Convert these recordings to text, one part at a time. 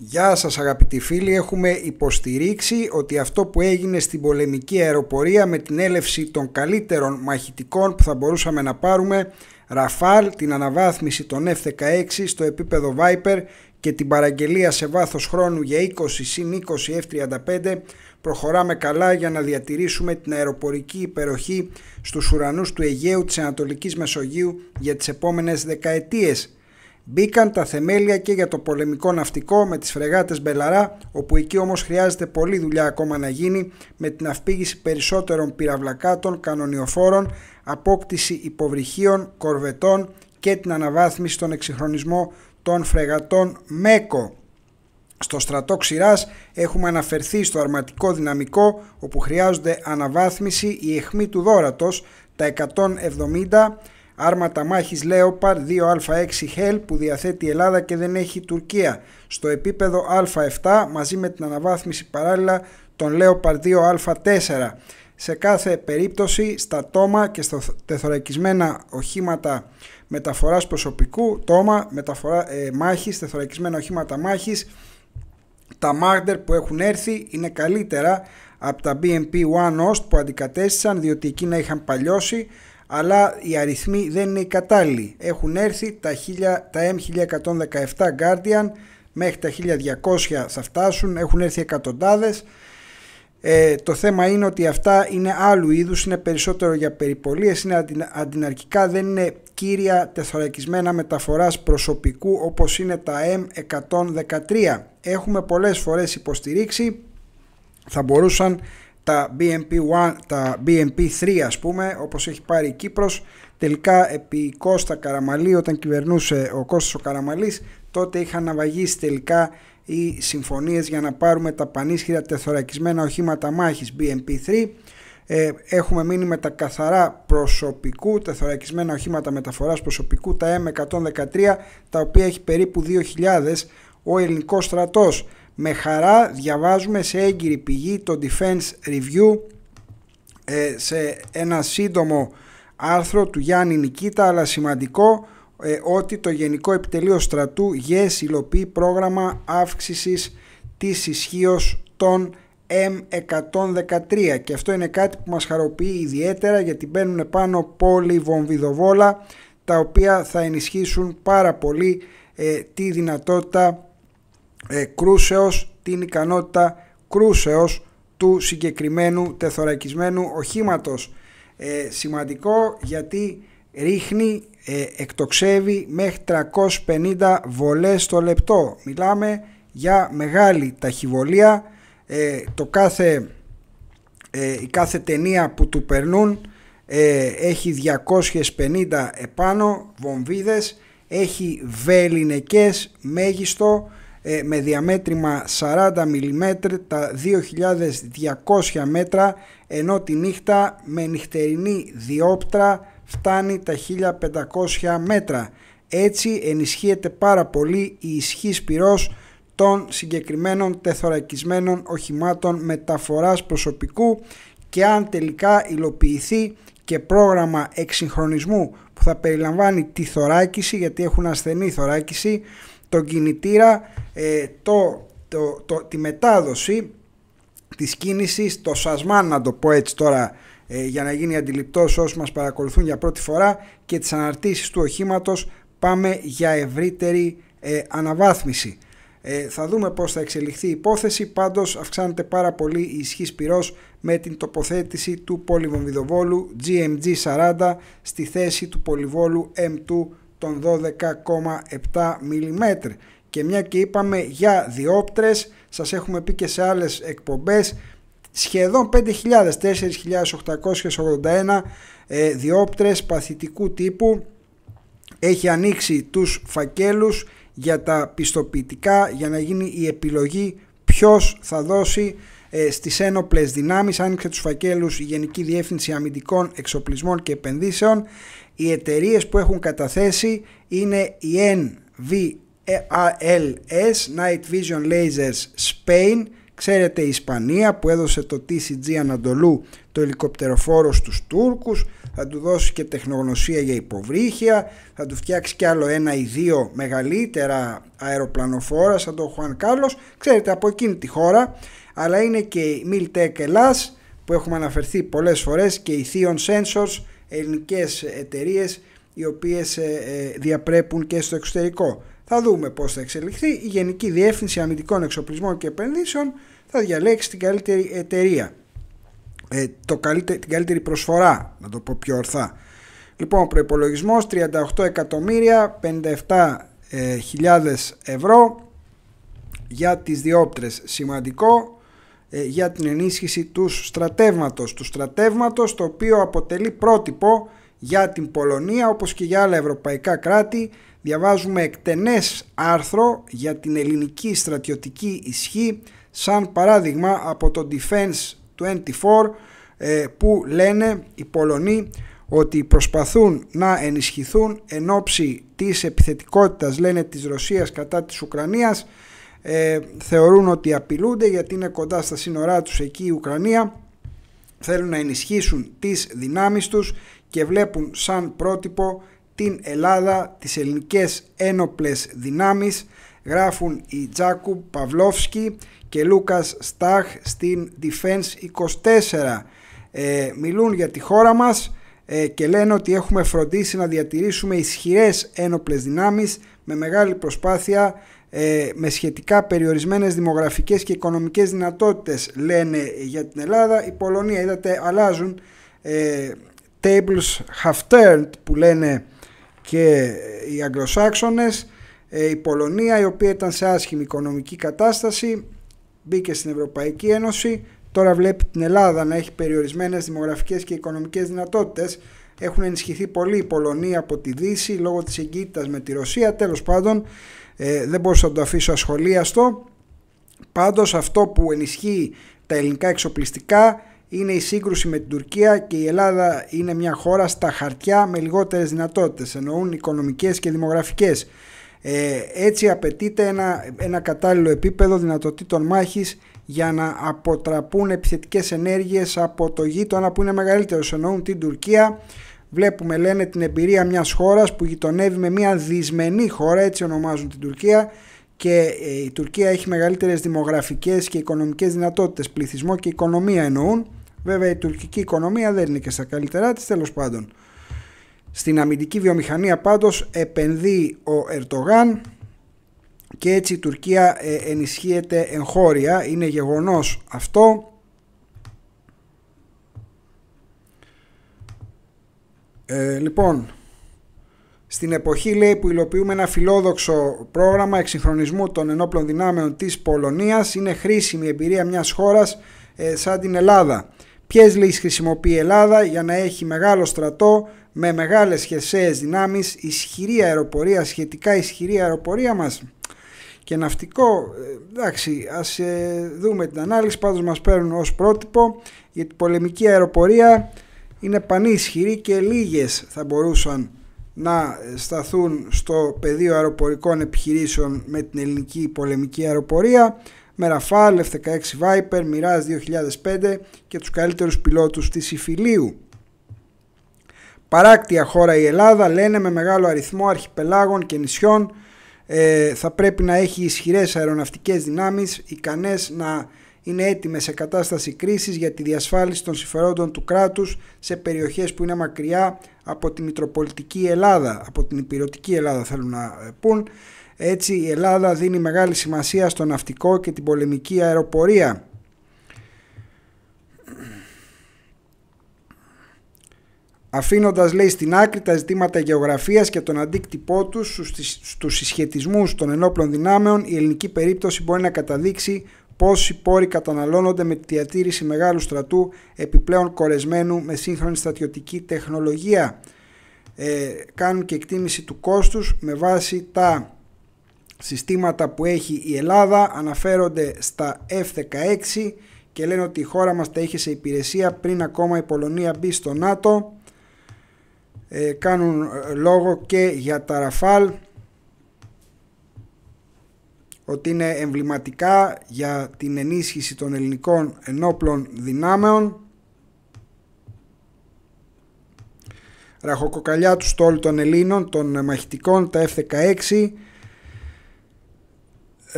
Γεια σας αγαπητοί φίλοι, έχουμε υποστηρίξει ότι αυτό που έγινε στην πολεμική αεροπορία με την έλευση των καλύτερων μαχητικών που θα μπορούσαμε να πάρουμε, Ραφάλ, την αναβάθμιση των F-16 στο επίπεδο Viper και την παραγγελία σε βάθος χρόνου για 20 συν 20 F-35, προχωράμε καλά για να διατηρήσουμε την αεροπορική υπεροχή στους ουρανούς του Αιγαίου της Ανατολικής Μεσογείου για τις επόμενες δεκαετίες. Μπήκαν τα θεμέλια και για το πολεμικό ναυτικό με τις φρεγάτες Μπελαρά, όπου εκεί όμως χρειάζεται πολλή δουλειά ακόμα να γίνει με την αυπήγηση περισσότερων πυραυλακάτων, κανονιοφόρων, απόκτηση υποβρυχίων, κορβετών και την αναβάθμιση των εξυγχρονισμό των φρεγατών ΜΕΚΟ. Στο στρατό Ξηράς έχουμε αναφερθεί στο αρματικό δυναμικό όπου χρειάζονται αναβάθμιση η αιχμή του δόρατος, τα 170 Άρματα μάχης Λέοπαρ 2α6 Hell που διαθέτει η Ελλάδα και δεν έχει η Τουρκία. Στο επίπεδο α7 μαζί με την αναβάθμιση παράλληλα των Leopard 2 2α4. Σε κάθε περίπτωση στα τόμα και στα τεθωρακισμένα οχήματα μεταφοράς προσωπικού, τόμα, μεταφορά, ε, μάχης, τεθωρακισμένα οχήματα μάχης, τα Marder που έχουν έρθει είναι καλύτερα από τα BMP One Ost που αντικατέστησαν διότι εκείνα είχαν παλιώσει αλλά οι αριθμοί δεν είναι οι κατάλληλοι. Έχουν έρθει τα, 1000, τα M1117 Guardian, μέχρι τα 1200 θα φτάσουν, έχουν έρθει εκατοντάδες. Ε, το θέμα είναι ότι αυτά είναι άλλου είδους, είναι περισσότερο για περιπολίες, είναι αντιναρκικά, δεν είναι κύρια τεθωρακισμένα μεταφοράς προσωπικού όπως είναι τα M113. Έχουμε πολλές φορές υποστηρίξει, θα μπορούσαν τα BMP1, τα bnp 3 ας πούμε, όπως έχει πάρει η Κύπρος. Τελικά επί Κώστα Καραμαλή, όταν κυβερνούσε ο Κώστας ο Καραμαλής, τότε είχαν βαγίσει τελικά οι συμφωνίες για να πάρουμε τα πανίσχυρα τεθωρακισμένα οχήματα μάχης BMP3. Ε, έχουμε μείνει με τα καθαρά προσωπικού, τεθωρακισμένα οχήματα μεταφοράς προσωπικού, τα M113, τα οποία έχει περίπου 2.000 ο ελληνικός στρατός με χαρά διαβάζουμε σε έγκυρη πηγή το Defense Review ε, σε ένα σύντομο άρθρο του Γιάννη Νικήτα αλλά σημαντικό ε, ότι το Γενικό Επιτελείο Στρατού ΓΕΣ υλοποιεί πρόγραμμα αύξησης της ισχύως των M113 και αυτό είναι κάτι που μας χαροποιεί ιδιαίτερα γιατί μπαίνουν πάνω πολύ βομβιδοβόλα τα οποία θα ενισχύσουν πάρα πολύ ε, τη δυνατότητα ε, κρούσεως, την ικανότητα κρούσεως του συγκεκριμένου τεθωρακισμένου οχήματος. Ε, σημαντικό γιατί ρίχνει, ε, εκτοξεύει μέχρι 350 βολές το λεπτό. Μιλάμε για μεγάλη ταχυβολία. Ε, το κάθε, ε, η κάθε ταινία που του περνούν έχει 250 επάνω βομβίδες, έχει βελινεκές, μέγιστο ε, με διαμέτρημα 40 mm τα 2.200 μέτρα ενώ τη νύχτα με νυχτερινή διόπτρα φτάνει τα 1.500 μέτρα. Έτσι ενισχύεται πάρα πολύ η ισχύ σπυρός των συγκεκριμένων τεθωρακισμένων οχημάτων μεταφοράς προσωπικού και αν τελικά υλοποιηθεί και πρόγραμμα εξυγχρονισμού που θα περιλαμβάνει τη θωράκιση γιατί έχουν ασθενή θωράκιση τον κινητήρα, ε, το, το, τη μετάδοση της κίνησης, το σασμάν να το πω έτσι τώρα ε, για να γίνει αντιληπτός όσοι μας παρακολουθούν για πρώτη φορά και τις αναρτήσεις του οχήματος πάμε για ευρύτερη ε, αναβάθμιση. θα δούμε πώς θα εξελιχθεί η υπόθεση, πάντως αυξάνεται πάρα πολύ η ισχύ πυρός με την τοποθέτηση του πολυβομβιδοβόλου GMG40 στη θέση του πολυβόλου M2 των 12,7 mm. Και μια και είπαμε για διόπτρες, σας έχουμε πει και σε άλλες εκπομπές, σχεδόν 5.000, 4.881 ε, διόπτρες παθητικού τύπου. Έχει ανοίξει τους φακέλους για τα πιστοποιητικά για να γίνει η επιλογή ποιος θα δώσει ε, στις ένοπλες δυνάμεις, άνοιξε τους φακέλους η Γενική Διεύθυνση Αμυντικών Εξοπλισμών και Επενδύσεων. Οι εταιρείες που έχουν καταθέσει είναι η NVALS, Night Vision Lasers Spain, Ξέρετε η Ισπανία που έδωσε το TCG Ανατολού το ελικοπτεροφόρο στους Τούρκους, θα του δώσει και τεχνογνωσία για υποβρύχια, θα του φτιάξει κι άλλο ένα ή δύο μεγαλύτερα αεροπλανοφόρα σαν το Χουάν Κάρλος, ξέρετε από εκείνη τη χώρα, αλλά είναι και η Miltec Ελλάς που έχουμε αναφερθεί πολλές φορές και οι Theon Sensors, ελληνικές εταιρείες οι οποίες ε, ε, διαπρέπουν και στο εξωτερικό. Θα δούμε πώς θα εξελιχθεί. Η Γενική Διεύθυνση Αμυντικών Εξοπλισμών και Επενδύσεων θα διαλέξει την καλύτερη εταιρεία, ε, το την καλύτερη προσφορά, να το πω πιο ορθά. Λοιπόν, προπολογισμό 38 εκατομμύρια, 57.000 ε, ευρώ για τις διόπτρες. Σημαντικό ε, για την ενίσχυση τους στρατεύματος. Του στρατεύματος το οποίο αποτελεί πρότυπο για την Πολωνία όπως και για άλλα ευρωπαϊκά κράτη διαβάζουμε εκτενές άρθρο για την ελληνική στρατιωτική ισχύ σαν παράδειγμα από το Defense 24 ε, που λένε οι Πολωνοί ότι προσπαθούν να ενισχυθούν εν ώψη της επιθετικότητας λένε της Ρωσίας κατά της Ουκρανίας ε, θεωρούν ότι απειλούνται γιατί είναι κοντά στα σύνορά τους εκεί η Ουκρανία θέλουν να ενισχύσουν τις δυνάμεις τους και βλέπουν σαν πρότυπο την Ελλάδα, τις ελληνικές ένοπλες δυνάμεις, γράφουν οι Τζάκου Παυλόφσκι και Λούκας Στάχ στην Defense 24. Ε, μιλούν για τη χώρα μας ε, και λένε ότι έχουμε φροντίσει να διατηρήσουμε ισχυρές ένοπλες δυνάμεις με μεγάλη προσπάθεια ε, με σχετικά περιορισμένες δημογραφικές και οικονομικές δυνατότητες λένε για την Ελλάδα. Η Πολωνία είδατε αλλάζουν ε, tables have turned που λένε και ε, οι Αγγλοσάξονες ε, η Πολωνία η οποία ήταν σε άσχημη οικονομική κατάσταση μπήκε στην Ευρωπαϊκή Ένωση τώρα βλέπει την Ελλάδα να έχει περιορισμένες δημογραφικές και οικονομικές δυνατότητες έχουν ενισχυθεί πολύ η Πολωνία από τη Δύση λόγω της εγκύτητας με τη Ρωσία τέλος πάντων ε, δεν μπορούσα να το αφήσω ασχολίαστο πάντως αυτό που ενισχύει τα ελληνικά εξοπλιστικά είναι η σύγκρουση με την Τουρκία και η Ελλάδα είναι μια χώρα στα χαρτιά με λιγότερες δυνατότητες, εννοούν οικονομικές και δημογραφικές. Ε, έτσι απαιτείται ένα, ένα κατάλληλο επίπεδο δυνατοτήτων μάχης για να αποτραπούν επιθετικές ενέργειες από το γείτονα που είναι μεγαλύτερος. Εννοούν την Τουρκία, βλέπουμε λένε την εμπειρία μιας χώρας που γειτονεύει με μια δυσμενή χώρα, έτσι ονομάζουν την Τουρκία, και ε, η Τουρκία έχει μεγαλύτερες δημογραφικές και οικονομικές δυνατότητες, πληθυσμό και οικονομία εννοούν. Βέβαια η τουρκική οικονομία δεν είναι και στα καλύτερά της τέλος πάντων. Στην αμυντική βιομηχανία πάντως επενδύει ο Ερτογάν και έτσι η Τουρκία ε, ενισχύεται εγχώρια. Είναι γεγονός αυτό. Ε, λοιπόν, στην εποχή λέει, που υλοποιούμε ένα φιλόδοξο πρόγραμμα εξυγχρονισμού των ενόπλων δυνάμεων της Πολωνίας είναι χρήσιμη η εμπειρία μιας χώρας ε, σαν την Ελλάδα. Ποιες λύσεις χρησιμοποιεί η Ελλάδα για να έχει μεγάλο στρατό με μεγάλες χερσαίε δυνάμεις, ισχυρή αεροπορία, σχετικά ισχυρή αεροπορία μας και ναυτικό. Εντάξει, ας ε, δούμε την ανάλυση. Πάντως μας παίρνουν ως πρότυπο γιατί η πολεμική αεροπορία είναι πανίσχυρη και λίγες θα μπορούσαν να σταθούν στο πεδίο αεροπορικών επιχειρήσεων με την ελληνική πολεμική αεροπορία με Rafale F-16 Viper, Mirage 2005 και τους καλύτερους πιλότους της Ιφιλίου. Παράκτια χώρα η Ελλάδα λένε με μεγάλο αριθμό αρχιπελάγων και νησιών ε, θα πρέπει να έχει ισχυρές αεροναυτικές δυνάμεις ικανές να είναι έτοιμες σε κατάσταση κρίσης για τη διασφάλιση των συμφερόντων του κράτους σε περιοχές που είναι μακριά από τη Μητροπολιτική Ελλάδα, από την Υπηρετική Ελλάδα θέλουν να ε, πούν έτσι η Ελλάδα δίνει μεγάλη σημασία στο ναυτικό και την πολεμική αεροπορία. Αφήνοντας, λέει, στην άκρη τα ζητήματα γεωγραφίας και τον αντίκτυπό τους στους συσχετισμούς των ενόπλων δυνάμεων, η ελληνική περίπτωση μπορεί να καταδείξει οι πόροι καταναλώνονται με τη διατήρηση μεγάλου στρατού επιπλέον κορεσμένου με σύγχρονη στρατιωτική τεχνολογία. Ε, κάνουν και εκτίμηση του κόστους με βάση τα συστήματα που έχει η Ελλάδα αναφέρονται στα F-16 και λένε ότι η χώρα μας τα έχει σε υπηρεσία πριν ακόμα η Πολωνία μπει στο ΝΑΤΟ. Ε, κάνουν ε, λόγο και για τα Ραφάλ ότι είναι εμβληματικά για την ενίσχυση των ελληνικών ενόπλων δυνάμεων. Ραχοκοκαλιά του στόλου των Ελλήνων, των μαχητικών, τα F-16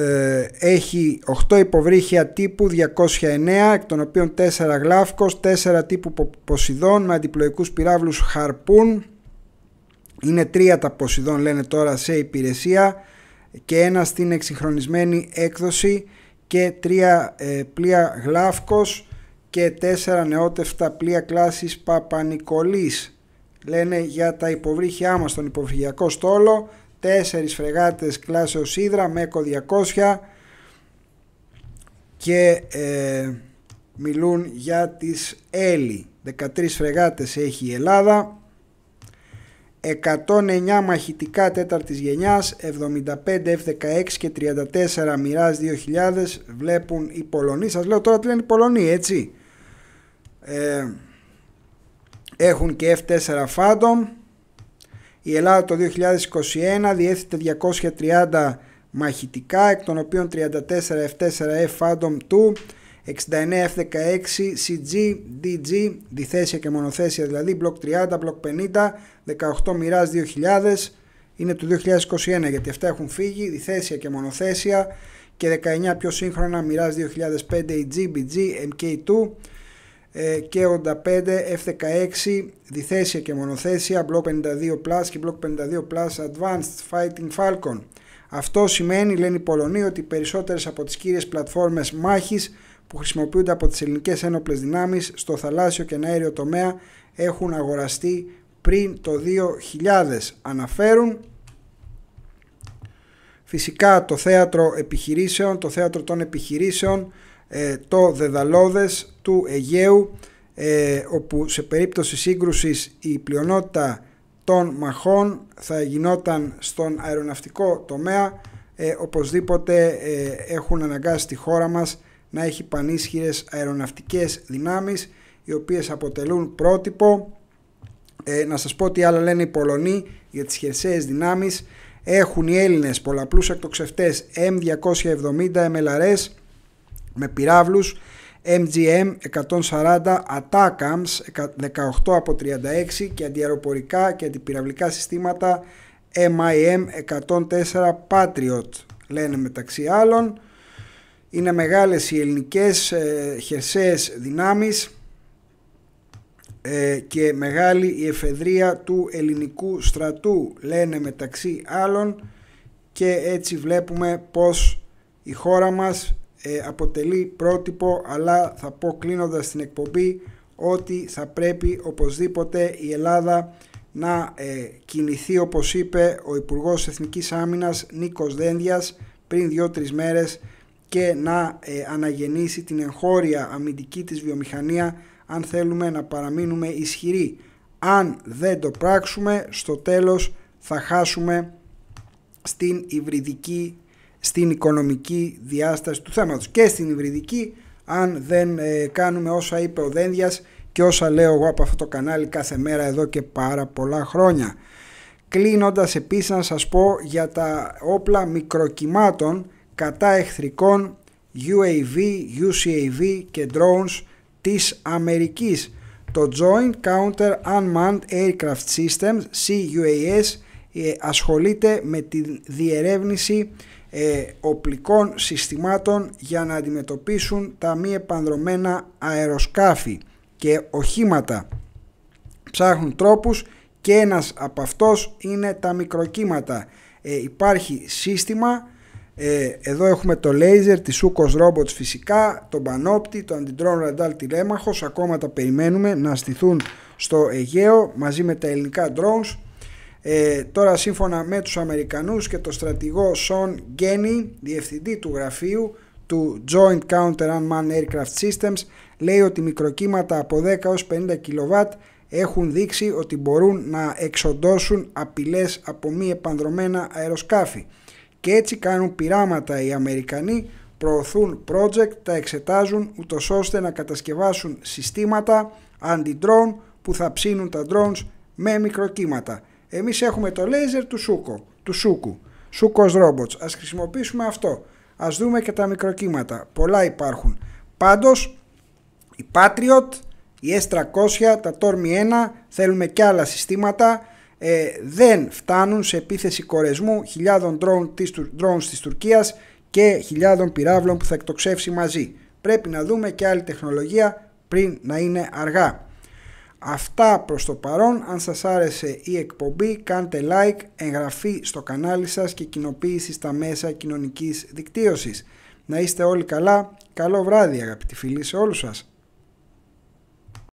ε, έχει 8 υποβρύχια τύπου 209, εκ των οποίων 4 γλάφκος, 4 τύπου Ποσειδών με αντιπλοϊκούς πυράβλους Χαρπούν. Είναι 3 τα Ποσειδών λένε τώρα σε υπηρεσία και ένα στην εξυγχρονισμένη έκδοση και 3 ε, πλοία γλάφκος και 4 νεότευτα πλοία κλάσης Παπανικολής. Λένε για τα υποβρύχια μας στον υποβρυχιακό στόλο τέσσερις φρεγάτες κλάσεως Ήδρα, με 200 και ε, μιλούν για τις Έλλη. 13 φρεγάτες έχει η Ελλάδα, 109 μαχητικά τέταρτης γενιάς, 75 F-16 και 34 Μοιράς 2000 βλέπουν οι Πολωνοί. Σας λέω τώρα τι λένε οι Πολωνοί, έτσι. Ε, έχουν και F4 Phantom, η Ελλάδα το 2021 διέθετε 230 μαχητικά, εκ των οποίων 34 F4F ε Phantom 2, 69 F16 CG, DG, διθέσια και μονοθέσια δηλαδή, Block 30, Block 50, 18 Μοιράζ 2000, είναι του 2021 γιατί αυτά έχουν φύγει, διθέσια και μονοθέσια και 19 πιο σύγχρονα μοιράς 2005 EG, BG, MK2, ε, και 85 F16 διθέσια και μονοθέσια Block 52 Plus και Block 52 Plus Advanced Fighting Falcon. Αυτό σημαίνει, λένε οι Πολωνοί, ότι περισσότερες από τις κύριες πλατφόρμες μάχης που χρησιμοποιούνται από τις ελληνικές ένοπλες δυνάμεις στο θαλάσσιο και αέριο τομέα έχουν αγοραστεί πριν το 2000. Αναφέρουν φυσικά το θέατρο επιχειρήσεων, το θέατρο των επιχειρήσεων, ε, το δεδαλώδες του Αιγαίου ε, όπου σε περίπτωση σύγκρουσης η πλειονότητα των μαχών θα γινόταν στον αεροναυτικό τομέα ε, οπωσδήποτε έχουν αναγκάσει τη χώρα μας να έχει πανίσχυρες αεροναυτικές δυνάμεις οι οποίες αποτελούν πρότυπο ε, να σας πω τι άλλα λένε οι Πολωνοί για τις χερσαίες δυνάμεις έχουν οι Έλληνες εκτοξευτές M270 MLRS με πυράβλους MGM 140, ATACMS 18 από 36 και αντιαεροπορικά και αντιπυραυλικά συστήματα MIM 104 Patriot λένε μεταξύ άλλων. Είναι μεγάλες οι ελληνικές ε, χερσαίες δυνάμεις ε, και μεγάλη η εφεδρεία του ελληνικού στρατού λένε μεταξύ άλλων και έτσι βλέπουμε πως η χώρα μας ε, αποτελεί πρότυπο αλλά θα πω κλείνοντας την εκπομπή ότι θα πρέπει οπωσδήποτε η Ελλάδα να ε, κινηθεί όπως είπε ο Υπουργός Εθνικής Άμυνας Νίκος Δένδιας πριν δύο-τρεις μέρες και να ε, αναγεννήσει την εγχώρια αμυντική της βιομηχανία αν θέλουμε να παραμείνουμε ισχυροί. Αν δεν το πράξουμε στο τέλος θα χάσουμε στην υβριδική στην οικονομική διάσταση του θέματος και στην υβριδική αν δεν ε, κάνουμε όσα είπε ο Δένδιας και όσα λέω εγώ από αυτό το κανάλι κάθε μέρα εδώ και πάρα πολλά χρόνια. Κλείνοντας επίσης να σας πω για τα όπλα μικροκυμάτων κατά εχθρικών UAV, UCAV και drones της Αμερικής. Το Joint Counter Unmanned Aircraft Systems, CUAS, ε, ασχολείται με τη διερεύνηση ε, οπλικών συστημάτων για να αντιμετωπίσουν τα μη επανδρομένα αεροσκάφη και οχήματα. Ψάχνουν τρόπους και ένας από αυτός είναι τα μικροκύματα. Ε, υπάρχει σύστημα, εδώ έχουμε το λέιζερ, τη Σούκος Robots φυσικά, τον Πανόπτη, το Αντιντρόν Ραντάλ Τηλέμαχος, ακόμα τα περιμένουμε να στηθούν στο Αιγαίο μαζί με τα ελληνικά drones ε, τώρα σύμφωνα με τους Αμερικανούς και το στρατηγό Σον Γκένι, διευθυντή του γραφείου του Joint Counter Unmanned Aircraft Systems, λέει ότι μικροκύματα από 10 έως 50 κιλοβάτ έχουν δείξει ότι μπορούν να εξοντώσουν απειλές από μη επανδρομένα αεροσκάφη. Και έτσι κάνουν πειράματα οι Αμερικανοί, προωθούν project, τα εξετάζουν ούτως ώστε να κατασκευάσουν συστήματα που θα ψήνουν τα drones με μικροκύματα. Εμείς έχουμε το λέιζερ του Σούκο, του Σούκου, Σούκος Ρόμποτς. Ας χρησιμοποιήσουμε αυτό. Ας δούμε και τα μικροκύματα. Πολλά υπάρχουν. Πάντως, η Patriot, η S300, τα Tormi 1, θέλουμε και άλλα συστήματα. Ε, δεν φτάνουν σε επίθεση κορεσμού χιλιάδων drones της, drones της Τουρκίας και χιλιάδων πυράβλων που θα εκτοξεύσει μαζί. Πρέπει να δούμε και άλλη τεχνολογία πριν να είναι αργά. Αυτά προς το παρόν, αν σας άρεσε η εκπομπή κάντε like, εγγραφή στο κανάλι σας και κοινοποίηση στα μέσα κοινωνικής δικτύωσης. Να είστε όλοι καλά, καλό βράδυ αγαπητοί φίλοι σε όλους σας.